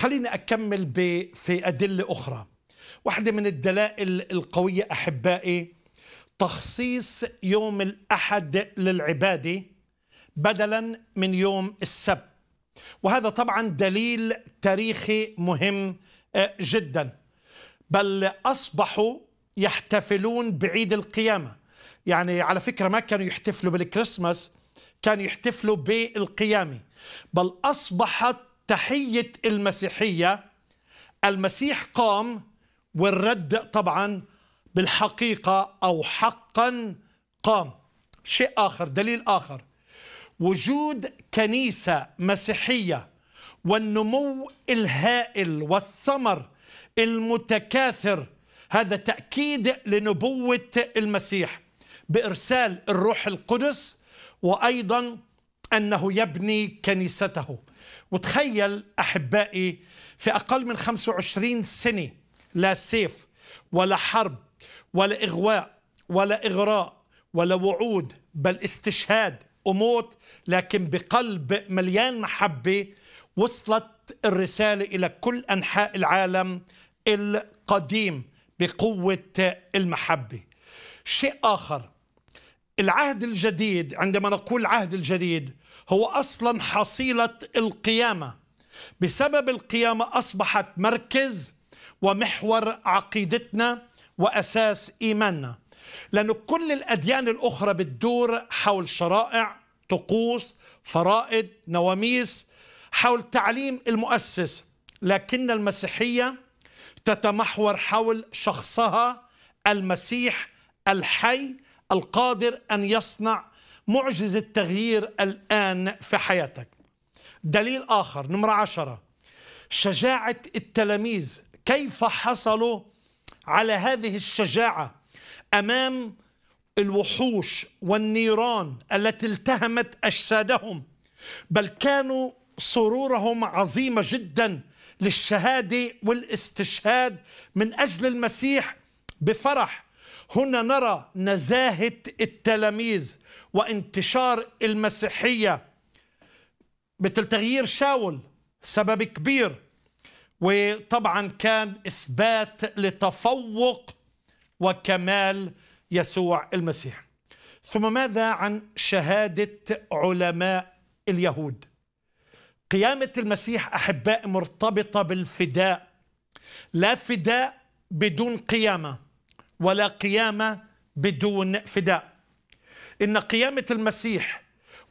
خليني أكمل في أدلة أخرى واحدة من الدلائل القوية أحبائي تخصيص يوم الأحد للعبادة بدلا من يوم السبت وهذا طبعا دليل تاريخي مهم آه، جدا بل أصبحوا يحتفلون بعيد القيامة يعني على فكرة ما كانوا يحتفلوا بالكريسماس كانوا يحتفلوا بالقيامة بل أصبحت تحية المسيحية المسيح قام والرد طبعا بالحقيقة أو حقا قام شيء آخر دليل آخر وجود كنيسة مسيحية والنمو الهائل والثمر المتكاثر هذا تأكيد لنبوة المسيح بإرسال الروح القدس وأيضا أنه يبني كنيسته وتخيل أحبائي في أقل من 25 سنة لا سيف ولا حرب ولا إغواء ولا إغراء ولا وعود بل استشهاد وموت لكن بقلب مليان محبة وصلت الرسالة إلى كل أنحاء العالم القديم بقوة المحبة شيء آخر العهد الجديد عندما نقول العهد الجديد هو اصلا حصيله القيامه بسبب القيامه اصبحت مركز ومحور عقيدتنا واساس ايماننا لأن كل الاديان الاخرى بتدور حول شرائع طقوس فرائض نواميس حول تعليم المؤسس لكن المسيحيه تتمحور حول شخصها المسيح الحي القادر أن يصنع معجزة تغيير الآن في حياتك دليل آخر نمرة عشرة شجاعة التلاميذ كيف حصلوا على هذه الشجاعة أمام الوحوش والنيران التي التهمت أجسادهم بل كانوا سرورهم عظيمة جدا للشهادة والاستشهاد من أجل المسيح بفرح هنا نرى نزاهة التلاميذ وانتشار المسيحية مثل تغيير شاول سبب كبير وطبعا كان إثبات لتفوق وكمال يسوع المسيح ثم ماذا عن شهادة علماء اليهود قيامة المسيح أحباء مرتبطة بالفداء لا فداء بدون قيامة ولا قيامة بدون فداء إن قيامة المسيح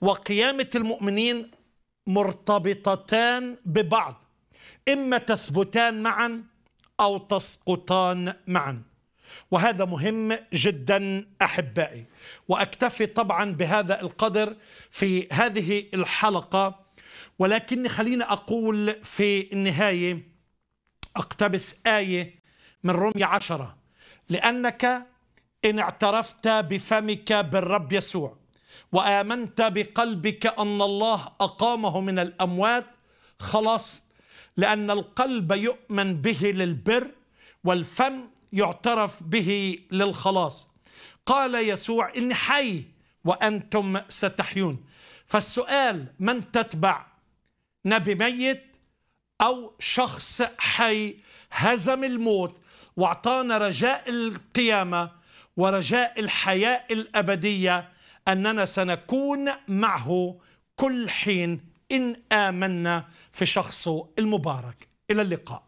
وقيامة المؤمنين مرتبطتان ببعض إما تثبتان معا أو تسقطان معا وهذا مهم جدا أحبائي وأكتفي طبعا بهذا القدر في هذه الحلقة ولكن خليني أقول في النهاية أقتبس آية من رمي عشرة لأنك إن اعترفت بفمك بالرب يسوع وآمنت بقلبك أن الله أقامه من الأموات خلصت لأن القلب يؤمن به للبر والفم يعترف به للخلاص قال يسوع ان حي وأنتم ستحيون فالسؤال من تتبع نبي ميت أو شخص حي هزم الموت واعطانا رجاء القيامه ورجاء الحياه الابديه اننا سنكون معه كل حين ان امنا في شخصه المبارك الى اللقاء